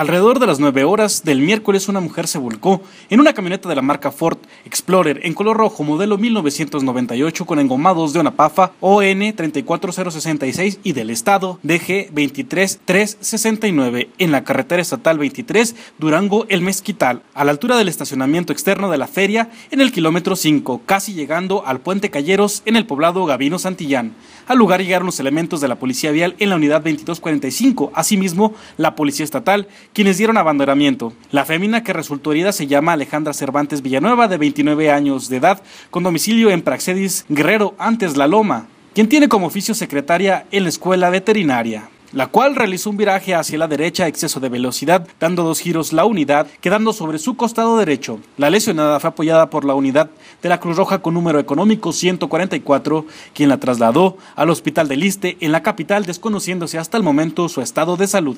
Alrededor de las 9 horas del miércoles una mujer se volcó en una camioneta de la marca Ford Explorer en color rojo modelo 1998 con engomados de una PAFA ON 34066 y del estado DG 23369 en la carretera estatal 23 Durango El Mezquital, a la altura del estacionamiento externo de la feria en el kilómetro 5, casi llegando al puente Calleros en el poblado Gavino Santillán. Al lugar llegaron los elementos de la Policía Vial en la unidad 2245, asimismo la Policía Estatal quienes dieron abandonamiento. La fémina que resultó herida se llama Alejandra Cervantes Villanueva, de 29 años de edad, con domicilio en Praxedis Guerrero, antes La Loma, quien tiene como oficio secretaria en la escuela veterinaria la cual realizó un viraje hacia la derecha a exceso de velocidad, dando dos giros la unidad, quedando sobre su costado derecho. La lesionada fue apoyada por la unidad de la Cruz Roja con número económico 144, quien la trasladó al hospital de Liste en la capital, desconociéndose hasta el momento su estado de salud.